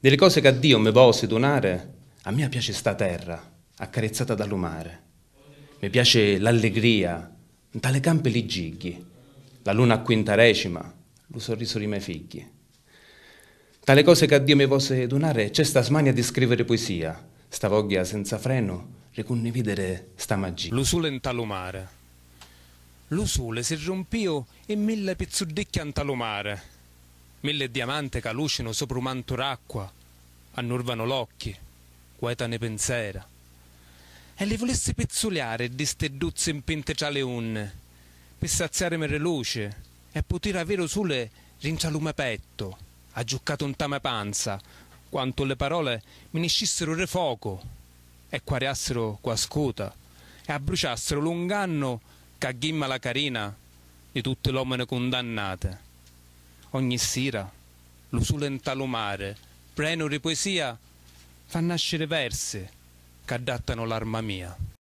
delle cose che a Dio mi posso donare, a me piace sta terra, accarezzata dal mare. Mi piace l'allegria, dalle campe li gighi, la luna a quinta recima, lo sorriso di miei figli. Tale cose che a Dio mi posso donare, c'è sta smania di scrivere poesia, sta voglia senza freno, ricondividere sta magia. L'usule in talomare. L'usule si rompio e mille pezzudicchi in talomare mille diamante calucino sopra un manturacqua, annurvano l'occhio, quetano i pensiera. E li volesse pezzuliare di ste duzze in pinte cialeun, per saziare mere luce, e poter avere sulle rincialume petto, aggiuccato un tame panza, quanto le parole mi miniscissero re fuoco, e quariassero qua scuta, e abbruciassero l'unganno che agghimma la carina di tutte l'omene condannate ogni sera l'usula in talomare, prenore poesia, fa nascere verse che adattano l'arma mia.